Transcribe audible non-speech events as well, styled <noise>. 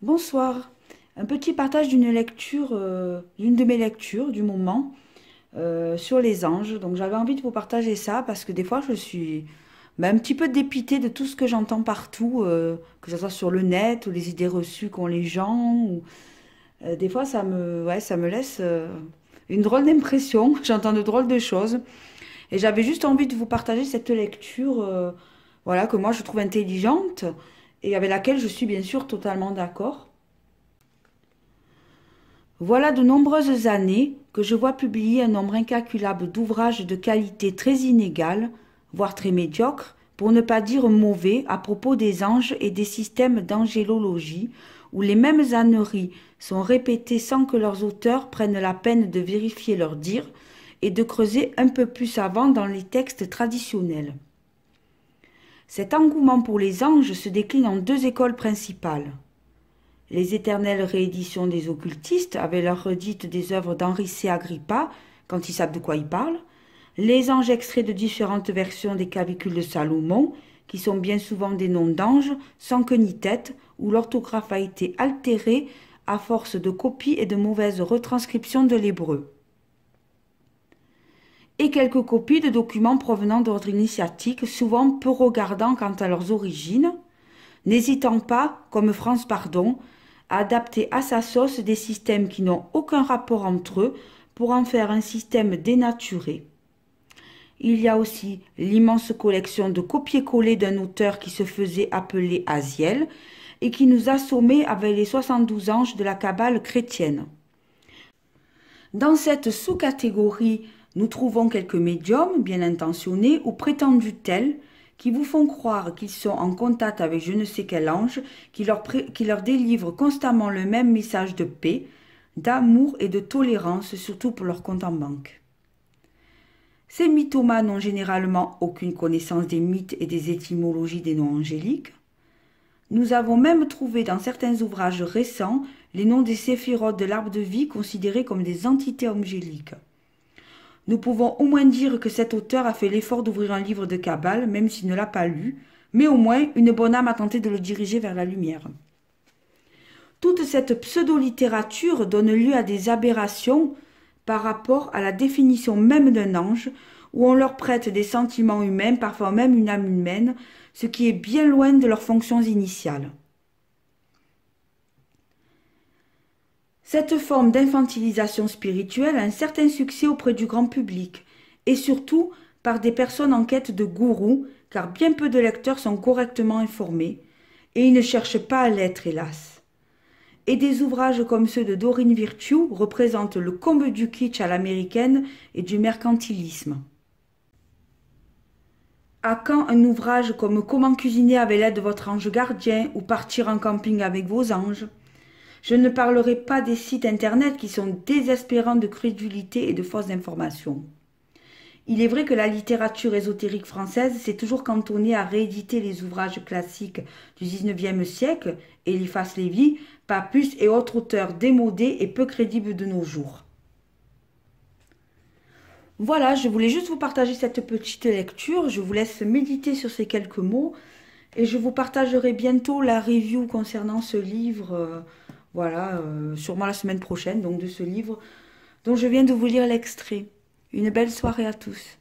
Bonsoir. Un petit partage d'une lecture, euh, d'une de mes lectures du moment euh, sur les anges. Donc j'avais envie de vous partager ça parce que des fois je suis ben, un petit peu dépitée de tout ce que j'entends partout, euh, que ce soit sur le net ou les idées reçues qu'ont les gens. Ou, des fois ça me, ça me laisse une drôle d'impression. <laughs> J'entends de drôles de choses. Et j'avais juste envie de vous partager cette lecture, voilà que moi je trouve intelligente et avec laquelle je suis bien sûr totalement d'accord. Voilà de nombreuses années que je vois publier un nombre incalculable d'ouvrages de qualité très inégale, voire très médiocre, pour ne pas dire mauvais, à propos des anges et des systèmes d'angélologie, où les mêmes âneries sont répétées sans que leurs auteurs prennent la peine de vérifier leurs dires et de creuser un peu plus avant dans les textes traditionnels. Cet engouement pour les anges se décline en deux écoles principales. Les éternelles rééditions des occultistes avec leur redite des œuvres d'Henri C. Agrippa, quand ils savent de quoi ils parlent, les anges extraits de différentes versions des cavicules de Salomon, qui sont bien souvent des noms d'anges sans queue ni tête, où l'orthographe a été altérée à force de copies et de mauvaises retranscriptions de l'hébreu et quelques copies de documents provenant d'ordre initiatiques, souvent peu regardants quant à leurs origines, n'hésitant pas, comme France Pardon, à adapter à sa sauce des systèmes qui n'ont aucun rapport entre eux pour en faire un système dénaturé. Il y a aussi l'immense collection de copier-coller d'un auteur qui se faisait appeler Aziel et qui nous assommait avec les 72 anges de la cabale chrétienne. Dans cette sous-catégorie nous trouvons quelques médiums bien intentionnés ou prétendus tels qui vous font croire qu'ils sont en contact avec je ne sais quel ange qui leur, qui leur délivre constamment le même message de paix, d'amour et de tolérance, surtout pour leur compte en banque. Ces mythomanes n'ont généralement aucune connaissance des mythes et des étymologies des noms angéliques. Nous avons même trouvé dans certains ouvrages récents les noms des séphirotes de l'arbre de vie considérés comme des entités angéliques. Nous pouvons au moins dire que cet auteur a fait l'effort d'ouvrir un livre de cabale, même s'il ne l'a pas lu, mais au moins une bonne âme a tenté de le diriger vers la lumière. Toute cette pseudo-littérature donne lieu à des aberrations par rapport à la définition même d'un ange, où on leur prête des sentiments humains, parfois même une âme humaine, ce qui est bien loin de leurs fonctions initiales. Cette forme d'infantilisation spirituelle a un certain succès auprès du grand public, et surtout par des personnes en quête de gourou, car bien peu de lecteurs sont correctement informés, et ils ne cherchent pas à l'être, hélas. Et des ouvrages comme ceux de Dorine Virtue représentent le comble du kitsch à l'américaine et du mercantilisme. À quand un ouvrage comme Comment cuisiner avec l'aide de votre ange gardien ou Partir en camping avec vos anges je ne parlerai pas des sites internet qui sont désespérants de crédulité et de fausses informations. Il est vrai que la littérature ésotérique française s'est toujours cantonnée à rééditer les ouvrages classiques du XIXe siècle, Eliphas Lévy, Papus et autres auteurs démodés et peu crédibles de nos jours. Voilà, je voulais juste vous partager cette petite lecture. Je vous laisse méditer sur ces quelques mots et je vous partagerai bientôt la review concernant ce livre euh, voilà, euh, sûrement la semaine prochaine, donc de ce livre dont je viens de vous lire l'extrait. Une belle soirée à tous.